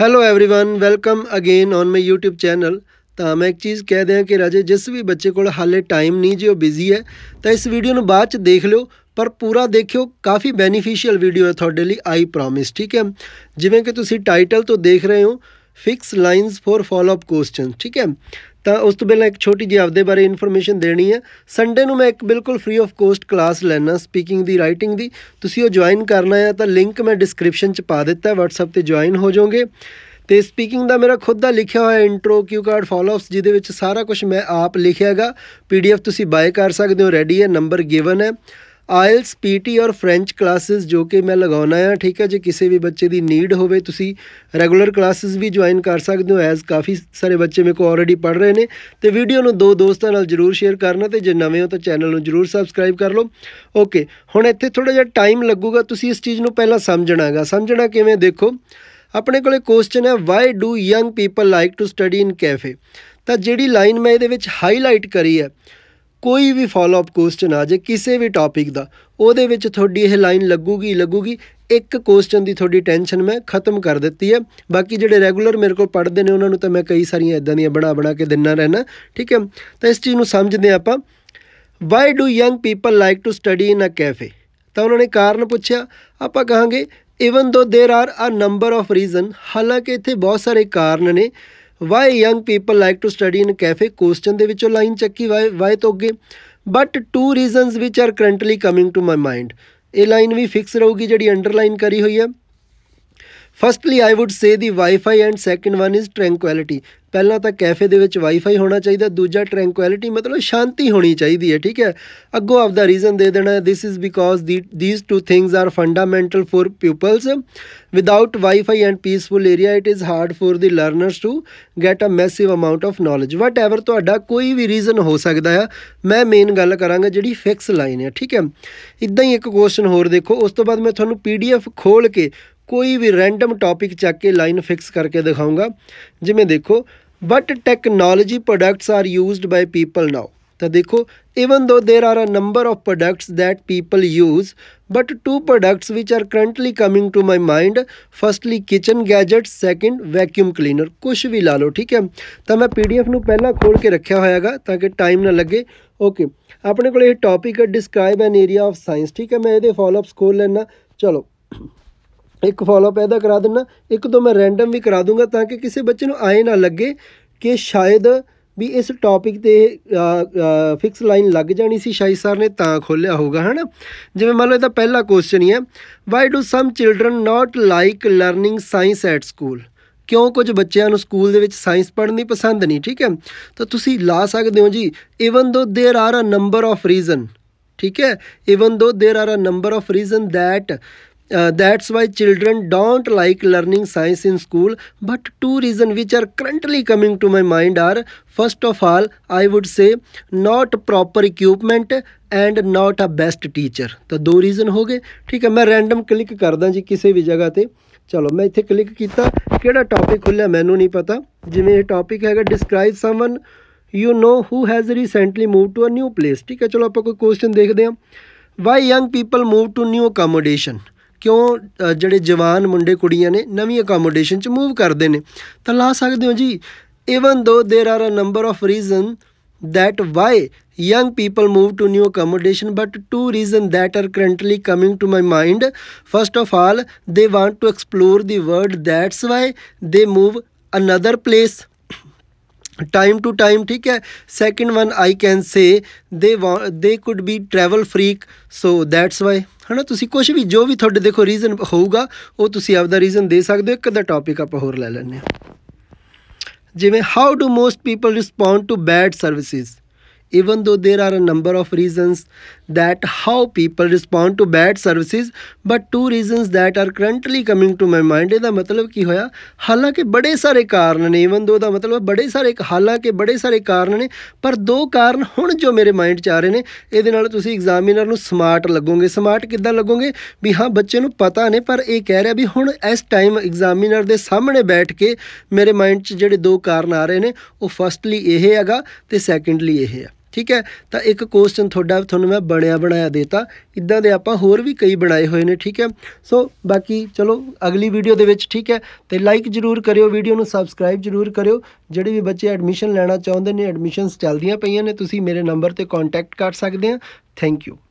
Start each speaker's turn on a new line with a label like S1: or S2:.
S1: hello everyone welcome again on my YouTube channel तो मैं एक चीज़ कह दें कि राजे जिस भी बच्चे को हाले टाइम नहीं जी वो बिजी है तो इस वीडियो में बाद देख लियो पर पूरा देखियो काफ़ी बेनीफिशियल वीडियो है थोड़े लिए आई प्रॉमिस ठीक है जिमें कि टाइटल तो देख रहे हो fix lines for follow up question ठीक है ਤਾਂ ਉਸ ਤੋਂ ਪਹਿਲਾਂ ਇੱਕ ਛੋਟੀ ਜਿਹੀ ਆਪਦੇ ਬਾਰੇ ਇਨਫੋਰਮੇਸ਼ਨ ਦੇਣੀ ਹੈ ਸੰਡੇ ਨੂੰ ਮੈਂ ਇੱਕ ਬਿਲਕੁਲ ਫ੍ਰੀ ਆਫ ਕੋਸਟ ਕਲਾਸ ਲੈਣਾ ਸਪੀਕਿੰਗ ਦੀ ਰਾਈਟਿੰਗ ਦੀ ਤੁਸੀਂ ਉਹ ਜੁਆਇਨ ਕਰਨਾ ਹੈ ਤਾਂ ਲਿੰਕ ਮੈਂ ਡਿਸਕ੍ਰਿਪਸ਼ਨ 'ਚ ਪਾ ਦਿੱਤਾ ਹੈ WhatsApp ਤੇ ਜੁਆਇਨ ਹੋ ਜਾਓਗੇ ਤੇ ਸਪੀਕਿੰਗ ਦਾ ਮੇਰਾ ਖੁਦ ਦਾ ਲਿਖਿਆ ਹੋਇਆ ਇੰਟਰੋ ਕਿਊ ਕਾਰਡ ਫਾਲੋਅਪਸ ਜਿਹਦੇ ਵਿੱਚ ਸਾਰਾ ਕੁਝ ਮੈਂ ਆਪ ਲਿਖਿਆਗਾ ਪੀਡੀਐਫ ਤੁਸੀਂ ਬਾਏ ਕਰ ਸਕਦੇ ਹੋ ਰੈਡੀ ਹੈ ਨੰਬਰ ਗਿਵਨ ਹੈ ਆਇਲਸ ਪੀਟੀ ਔਰ ਫ੍ਰੈਂਚ ਕਲਾਸਿਸ ਜੋ ਕਿ ਮੈਂ ਲਗਾਉਣਾ ਆ ਠੀਕ ਹੈ ਜੇ ਕਿਸੇ ਵੀ ਬੱਚੇ ਦੀ ਨੀਡ ਹੋਵੇ ਤੁਸੀਂ ਰੈਗੂਲਰ ਕਲਾਸਿਸ ਵੀ ਜੁਆਇਨ ਕਰ ਸਕਦੇ ਹੋ ਐਜ਼ ਕਾਫੀ ਸਾਰੇ ਬੱਚੇ ਮੇਰੇ ਕੋ ਆਲਰੇਡੀ ਪੜ ਰਹੇ ਨੇ ਤੇ ਵੀਡੀਓ ਨੂੰ ਦੋ ਦੋਸਤਾਂ ਨਾਲ ਜਰੂਰ ਸ਼ੇਅਰ ਕਰਨਾ ਤੇ ਜੇ ਨਵੇਂ ਹੋ ਤਾਂ ਚੈਨਲ ਨੂੰ ਜਰੂਰ ਸਬਸਕ੍ਰਾਈਬ ਕਰ ਲਓ ਓਕੇ ਹੁਣ ਇੱਥੇ ਥੋੜਾ ਜਿਹਾ ਟਾਈਮ ਲੱਗੂਗਾ ਤੁਸੀਂ ਇਸ ਚੀਜ਼ ਨੂੰ ਪਹਿਲਾਂ ਸਮਝਣਾਗਾ ਸਮਝਣਾ ਕਿਵੇਂ ਦੇਖੋ ਆਪਣੇ ਕੋਲੇ ਕੁਐਸਚਨ ਹੈ why do young people like to study in cafe ਤਾਂ ਜਿਹੜੀ ਲਾਈਨ ਮੈਂ ਇਹਦੇ ਵਿੱਚ ਹਾਈਲਾਈਟ ਕਰੀ ਹੈ ਕੋਈ ਵੀ ਫਾਲੋ ਅਪ ਕੁਐਸਚਨ ਆ ਜੇ ਕਿਸੇ ਵੀ ਟਾਪਿਕ ਦਾ ਉਹਦੇ ਵਿੱਚ ਤੁਹਾਡੀ ਇਹ ਲਾਈਨ ਲੱਗੂਗੀ ਲੱਗੂਗੀ ਇੱਕ ਕੁਐਸਚਨ ਦੀ ਤੁਹਾਡੀ ਟੈਨਸ਼ਨ ਮੈਂ ਖਤਮ ਕਰ ਦਿੱਤੀ ਹੈ ਬਾਕੀ ਜਿਹੜੇ ਰੈਗੂਲਰ ਮੇਰੇ ਕੋਲ ਪੜ੍ਹਦੇ ਨੇ ਉਹਨਾਂ ਨੂੰ ਤਾਂ ਮੈਂ ਕਈ ਸਾਰੀਆਂ ਇਦਾਂ ਦੀਆਂ ਬਣਾ ਬਣਾ ਕੇ ਦਿੰਨਾ ਰਹਿਣਾ ਠੀਕ ਹੈ ਤਾਂ ਇਸ ਚੀਜ਼ ਨੂੰ ਸਮਝਦੇ ਆਪਾਂ why do young people like to study in uh cafe ਤਾਂ ਉਹਨਾਂ ਨੇ ਕਾਰਨ ਪੁੱਛਿਆ ਆਪਾਂ ਕਹਾਂਗੇ even though there are a number of reason ਹਾਲਾਂਕਿ ਇੱਥੇ ਬਹੁਤ ਸਾਰੇ ਕਾਰਨ ਨੇ why young people like to study in cafe question ਦੇ ਵਿੱਚੋਂ ਲਾਈਨ ਚੱਕੀ why why ਤੋਂ ਅੱਗੇ but two reasons which are currently coming to my mind ਇਹ ਲਾਈਨ ਵੀ ਫਿਕਸ ਰਹੂਗੀ ਜਿਹੜੀ ਅੰਡਰਲਾਈਨ ਕਰੀ ਹੋਈ ਹੈ firstly I would say the wifi and second one is tranquillity ਪਹਿਲਾਂ ਤਾਂ ਕੈਫੇ ਦੇ ਵਿੱਚ ਵਾਈਫਾਈ ਹੋਣਾ ਚਾਹੀਦਾ ਦੂਜਾ ਟ੍ਰੈਂਕੁਇਲਿਟੀ ਮਤਲਬ ਸ਼ਾਂਤੀ ਹੋਣੀ ਚਾਹੀਦੀ ਹੈ ਠੀਕ ਹੈ ਅੱਗੋਂ ਆਪ ਦਾ ਰੀਜ਼ਨ ਦੇ ਦੇਣਾ this is because these two things are fundamental for peoples without wifi and peaceful area it is hard for the learners to get a massive amount of knowledge whatever ਤੁਹਾਡਾ ਕੋਈ ਵੀ reason ਹੋ ਸਕਦਾ ਹੈ ਮੈਂ main ਗੱਲ ਕਰਾਂਗਾ ਜਿਹੜੀ fix line ਹੈ ਠੀਕ ਹੈ ਇਦਾਂ ਹੀ ਇੱਕ ਕੁਐਸਚਨ ਹੋਰ ਦੇਖੋ ਉਸ ਤੋਂ ਬਾਅਦ ਮੈਂ ਤੁਹਾਨੂੰ ਪੀਡੀਐਫ ਖੋਲ ਕੇ ਕੋਈ ਵੀ ਰੈਂਡਮ ਟੌਪਿਕ ਚੱਕ ਕੇ ਲਾਈਨ ਫਿਕਸ ਕਰਕੇ ਦਿਖਾਉਂਗਾ ਜਿਵੇਂ ਦੇਖੋ but technology products are used by people now ਤਾਂ ਦੇਖੋ even though there are a number of products that people use but two products which are currently coming to my mind firstly kitchen gadgets second vacuum cleaner ਕੁਝ ਵੀ ਲਾ ਲਓ ਠੀਕ ਹੈ ਤਾਂ ਮੈਂ PDF ਨੂੰ ਪਹਿਲਾਂ ਖੋਲ ਕੇ ਰੱਖਿਆ ਹੋਇਆਗਾ ਤਾਂ ਕਿ ਟਾਈਮ ਨਾ ਲੱਗੇ ਓਕੇ ਆਪਣੇ ਕੋਲ ਇਹ ਟੌਪਿਕ ਹੈ describe an area of science ਠੀਕ ਹੈ ਮੈਂ ਇਹਦੇ ਫਾਲੋਅਪਸ ਖੋਲ ਲੈਣਾ ਚਲੋ ਇੱਕ ਅਪ ਇਹਦਾ ਕਰਾ ਦੇਣਾ ਇੱਕ ਤੋਂ ਮੈਂ ਰੈਂਡਮ ਵੀ ਕਰਾ ਦੂੰਗਾ ਤਾਂ ਕਿ ਕਿਸੇ ਬੱਚੇ ਨੂੰ ਆਏ ਨਾ ਲੱਗੇ ਕਿ ਸ਼ਾਇਦ ਵੀ ਇਸ ਟੌਪਿਕ ਤੇ ਫਿਕਸ ਲਾਈਨ ਲੱਗ ਜਾਣੀ ਸੀ ਸ਼ਾਇਦ ਸਰ ਨੇ ਤਾਂ ਖੋਲਿਆ ਹੋਗਾ ਹਨਾ ਜਿਵੇਂ ਮੰਨ ਲਓ ਇਹਦਾ ਪਹਿਲਾ ਕੁਐਸਚਨ ਹੀ ਹੈ why do some children not like learning science at school ਕਿਉਂ ਕੁਝ ਬੱਚਿਆਂ ਨੂੰ ਸਕੂਲ ਦੇ ਵਿੱਚ ਸਾਇੰਸ ਪੜ੍ਹਨੀ ਪਸੰਦ ਨਹੀਂ ਠੀਕ ਹੈ ਤਾਂ ਤੁਸੀਂ ਲਾ ਸਕਦੇ ਹੋ ਜੀ even though there are a number of reason ਠੀਕ ਹੈ even though there are a number of reason that Uh, that's why children don't like learning science in school but two reasons which are currently coming to my mind are first of all i would say not proper equipment and not a best teacher ਤਾਂ ਦੋ reason ਹੋ ਗਏ ਠੀਕ ਹੈ ਮੈਂ random click ਕਰਦਾ ਜੀ ਕਿਸੇ ਵੀ ਜਗ੍ਹਾ ਤੇ ਚਲੋ ਮੈਂ ਇੱਥੇ ਕਲਿੱਕ ਕੀਤਾ ਕਿਹੜਾ ਟੌਪਿਕ ਖੁੱਲਿਆ ਮੈਨੂੰ ਨਹੀਂ ਪਤਾ ਜਿਵੇਂ ਇਹ ਟੌਪਿਕ ਹੈਗਾ describe someone you know who has recently moved to a new place ਠੀਕ ਹੈ ਚਲੋ ਆਪਾਂ ਕੋਈ ਕੁਐਸਚਨ ਦੇਖਦੇ ਹਾਂ why young people move to new accommodation ਕਿਉਂ ਜਿਹੜੇ ਜਵਾਨ ਮੁੰਡੇ ਕੁੜੀਆਂ ਨੇ ਨਵੀਂ ਅਕੋਮੋਡੇਸ਼ਨ 'ਚ ਮੂਵ ਕਰਦੇ ਨੇ ਤਾਂ ਲਾ ਸਕਦੇ ਹੋ ਜੀ even though there are a number of reason that why young people move to new accommodation but two reasons that are currently coming to my mind first of all they want to explore the world that's why they move another place time to time ਠੀਕ ਹੈ second one I can say they they could be travel freak so that's why ਹਣਾ ਤੁਸੀਂ ਕੁਝ ਵੀ ਜੋ ਵੀ ਤੁਹਾਡੇ ਦੇਖੋ reason ਹੋਊਗਾ ਉਹ ਤੁਸੀਂ ਆਪਦਾ ਰੀਜ਼ਨ ਦੇ ਸਕਦੇ ਹੋ ਇੱਕ ਦਾ ਟਾਪਿਕ ਆਪਾਂ ਹੋਰ ਲੈ ਲੈਂਦੇ ਹਾਂ ਜਿਵੇਂ how do most people respond to bad services even though there are a number of reasons that how people respond to bad services but two reasons that are currently coming to my mind ਇਹਦਾ ਮਤਲਬ ਕੀ ਹੋਇਆ ਹਾਲਾਂਕਿ ਬੜੇ ਸਾਰੇ ਕਾਰਨ ਨੇ even ਦੋ ਦਾ ਮਤਲਬ ਬੜੇ ਸਾਰੇ ਹਾਲਾਂਕਿ ਬੜੇ ਸਾਰੇ ਕਾਰਨ ਨੇ ਪਰ ਦੋ ਕਾਰਨ ਹੁਣ ਜੋ ਮੇਰੇ ਮਾਈਂਡ 'ਚ ਆ ਰਹੇ ਨੇ ਇਹਦੇ ਨਾਲ ਤੁਸੀਂ ਐਗਜ਼ਾਮੀਨਰ ਨੂੰ ਸਮਾਰਟ ਲੱਗੋਗੇ ਸਮਾਰਟ ਕਿੱਦਾਂ ਲੱਗੋਗੇ ਵੀ ਹਾਂ ਬੱਚੇ ਨੂੰ ਪਤਾ ਨੇ ਪਰ ਇਹ ਕਹਿ ਰਿਹਾ ਵੀ ਹੁਣ ਇਸ ਟਾਈਮ ਐਗਜ਼ਾਮੀਨਰ ਦੇ ਸਾਹਮਣੇ ਬੈਠ ਕੇ ਮੇਰੇ ਮਾਈਂਡ 'ਚ ਜਿਹੜੇ ਦੋ ਕਾਰਨ ਆ ਰਹੇ ਨੇ ਉਹ ਫਸਟਲੀ ਇਹ ਹੈਗਾ ਤੇ ਸੈਕੰਡਲੀ ਇਹ ਹੈ ਠੀਕ ਹੈ ਤਾਂ ਇੱਕ ਕੁਐਸਚਨ ਤੁਹਾਡਾ ਤੁਹਾਨੂੰ ਮੈਂ ਬਣਿਆ ਬਣਾਇਆ ਦੇਤਾ ਇਦਾਂ ਦੇ ਆਪਾਂ ਹੋਰ ਵੀ ਕਈ ਬਣਾਏ ਹੋਏ ਨੇ ਠੀਕ ਹੈ ਸੋ ਬਾਕੀ ਚਲੋ ਅਗਲੀ ਵੀਡੀਓ ਦੇ ਵਿੱਚ ਠੀਕ ਹੈ ਤੇ ਲਾਈਕ ਜਰੂਰ ਕਰਿਓ ਵੀਡੀਓ ਨੂੰ ਸਬਸਕ੍ਰਾਈਬ ਜਰੂਰ ਕਰਿਓ ਜਿਹੜੇ ਵੀ ਬੱਚੇ ਐਡਮਿਸ਼ਨ ਲੈਣਾ ਚਾਹੁੰਦੇ ਨੇ ਐਡਮਿਸ਼ਨਸ ਚੱਲਦੀਆਂ ਪਈਆਂ ਨੇ ਤੁਸੀਂ ਮੇਰੇ ਨੰਬਰ ਤੇ ਕੰਟੈਕਟ ਕਰ ਸਕਦੇ ਆ ਥੈਂਕ ਯੂ